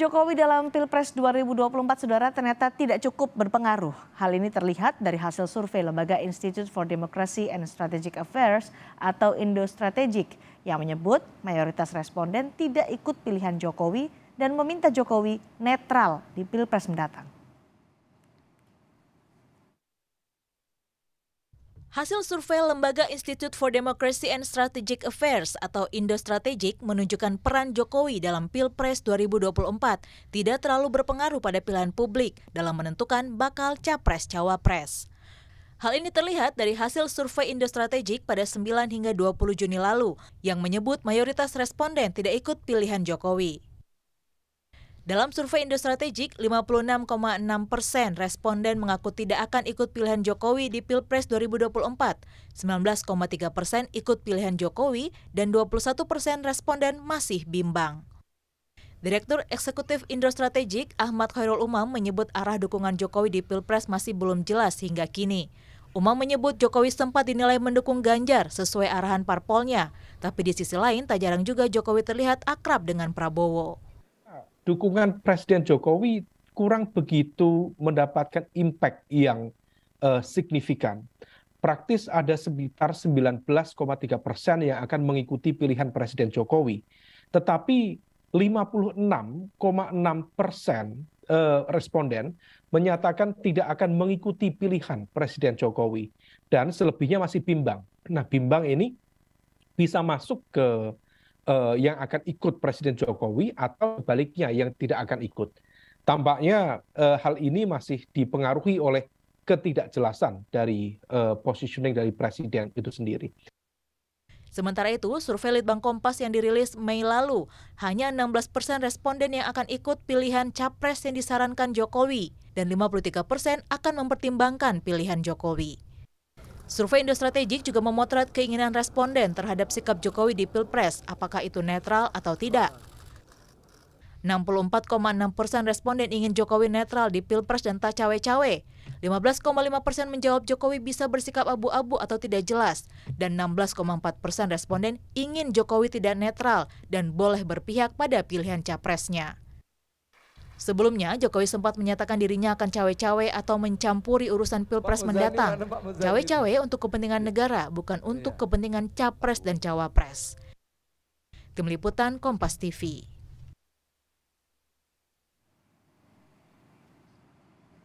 Jokowi dalam Pilpres 2024 Saudara ternyata tidak cukup berpengaruh. Hal ini terlihat dari hasil survei Lembaga Institute for Democracy and Strategic Affairs atau Indo Strategic yang menyebut mayoritas responden tidak ikut pilihan Jokowi dan meminta Jokowi netral di Pilpres mendatang. Hasil survei Lembaga Institute for Democracy and Strategic Affairs atau Indo Strategic menunjukkan peran Jokowi dalam Pilpres 2024 tidak terlalu berpengaruh pada pilihan publik dalam menentukan bakal capres-cawapres. Hal ini terlihat dari hasil survei Indo Strategic pada 9 hingga 20 Juni lalu yang menyebut mayoritas responden tidak ikut pilihan Jokowi. Dalam survei Indostrategik, 56,6 persen responden mengaku tidak akan ikut pilihan Jokowi di Pilpres 2024, 19,3 persen ikut pilihan Jokowi, dan 21 persen responden masih bimbang. Direktur Eksekutif Indostrategik Ahmad Khairul Umam menyebut arah dukungan Jokowi di Pilpres masih belum jelas hingga kini. Umam menyebut Jokowi sempat dinilai mendukung Ganjar sesuai arahan parpolnya, tapi di sisi lain tak jarang juga Jokowi terlihat akrab dengan Prabowo dukungan Presiden Jokowi kurang begitu mendapatkan impact yang uh, signifikan. Praktis ada sekitar 19,3 persen yang akan mengikuti pilihan Presiden Jokowi. Tetapi 56,6 persen uh, responden menyatakan tidak akan mengikuti pilihan Presiden Jokowi dan selebihnya masih bimbang. Nah, bimbang ini bisa masuk ke Eh, yang akan ikut Presiden Jokowi atau sebaliknya yang tidak akan ikut. Tampaknya eh, hal ini masih dipengaruhi oleh ketidakjelasan dari eh, positioning dari Presiden itu sendiri. Sementara itu, survei Litbang Kompas yang dirilis Mei lalu, hanya 16 persen responden yang akan ikut pilihan capres yang disarankan Jokowi, dan 53 persen akan mempertimbangkan pilihan Jokowi. Survei Indostrategik juga memotret keinginan responden terhadap sikap Jokowi di Pilpres, apakah itu netral atau tidak. 64,6 persen responden ingin Jokowi netral di Pilpres dan tak cawe-cawe. 15,5 persen menjawab Jokowi bisa bersikap abu-abu atau tidak jelas. Dan 16,4 persen responden ingin Jokowi tidak netral dan boleh berpihak pada pilihan capresnya. Sebelumnya, Jokowi sempat menyatakan dirinya akan cawe-cawe atau mencampuri urusan pilpres mendatang. Cawe-cawe untuk kepentingan negara, bukan untuk iya. kepentingan capres dan cawapres. Tim Liputan Kompas TV